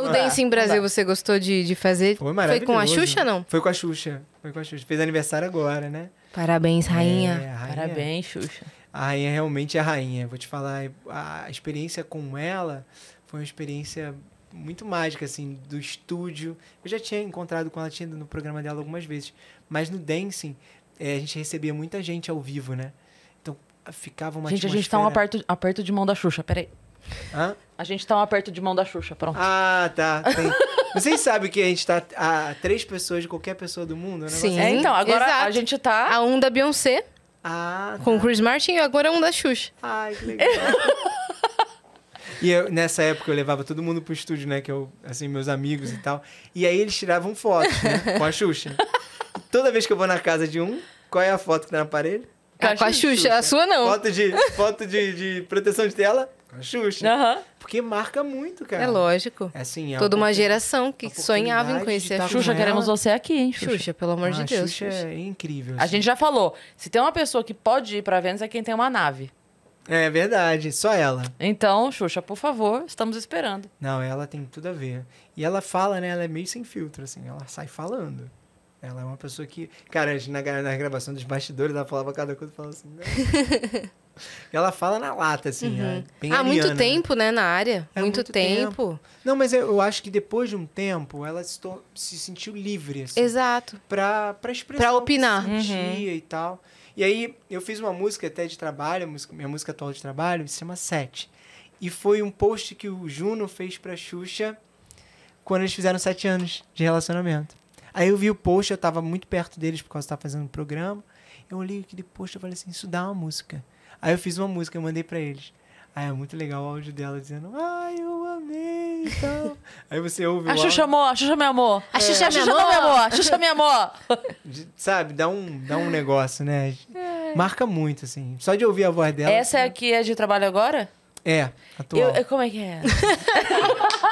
O Dance em Brasil você gostou de, de fazer? Foi maravilhoso. Foi com a Xuxa, não? Foi com a Xuxa. Foi com a Xuxa. Fez aniversário agora, né? Parabéns, é, rainha. É, rainha. Parabéns, Xuxa. A rainha realmente é a rainha. Vou te falar, a experiência com ela foi uma experiência muito mágica, assim, do estúdio. Eu já tinha encontrado com ela, tinha no programa dela algumas vezes. Mas no Dancing, é, a gente recebia muita gente ao vivo, né? Então, ficava uma gente, atmosfera... Gente, a gente tá um aperto, aperto de mão da Xuxa, peraí. Hã? A gente tá um aperto de mão da Xuxa, pronto. Ah, tá. Tem... Vocês sabem que a gente tá a três pessoas de qualquer pessoa do mundo, né? Sim. É, então, agora Exato. a gente tá. A um da Beyoncé. Ah. Tá. Com o tá. Chris Martin e agora um da Xuxa. Ai, que legal. E eu, nessa época eu levava todo mundo pro estúdio, né? Que eu, assim, meus amigos e tal. E aí eles tiravam fotos, né? Com a Xuxa. toda vez que eu vou na casa de um, qual é a foto que tá na parede? Tá com a, com a Xuxa. Xuxa. A sua não. Foto de, foto de, de proteção de tela, com a Xuxa. Porque marca muito, cara. É lógico. É assim, é Toda uma geração que sonhava em conhecer tá a Xuxa. queremos você aqui, hein, Xuxa? Xuxa, pelo amor ah, de Deus. Xuxa, Xuxa. é incrível. Assim. A gente já falou, se tem uma pessoa que pode ir pra Vênus é quem tem uma nave. É verdade, só ela. Então, Xuxa, por favor, estamos esperando. Não, ela tem tudo a ver. E ela fala, né? Ela é meio sem filtro, assim. Ela sai falando. Ela é uma pessoa que. Cara, na, na gravação dos bastidores, ela falava cada coisa e falava assim. ela fala na lata, assim. Uhum. É bem Há ariana, muito né? tempo, né, na área. É muito, muito tempo. tempo. Não, mas eu acho que depois de um tempo, ela se, se sentiu livre, assim. Exato. Pra, pra expressar. Pra opinar. Que sentia uhum. e tal. E aí, eu fiz uma música até de trabalho, minha música atual de trabalho, se chama Sete. E foi um post que o Juno fez pra Xuxa quando eles fizeram sete anos de relacionamento. Aí eu vi o post, eu tava muito perto deles por causa de estar fazendo um programa. Eu olhei aquele post e falei assim, isso dá uma música. Aí eu fiz uma música, eu mandei para eles. Aí é muito legal o áudio dela dizendo, ai, eu amei e então. tal. Aí você ouve. A Xuxa amor, a Xuxa me amor. A Xuxa, é. a Xuxa me amor, a Xuxa me amor. Sabe, dá um, dá um negócio, né? É. Marca muito, assim. Só de ouvir a voz dela. Essa assim, é a que é de trabalho agora? É, atual. Eu, eu, como é que é?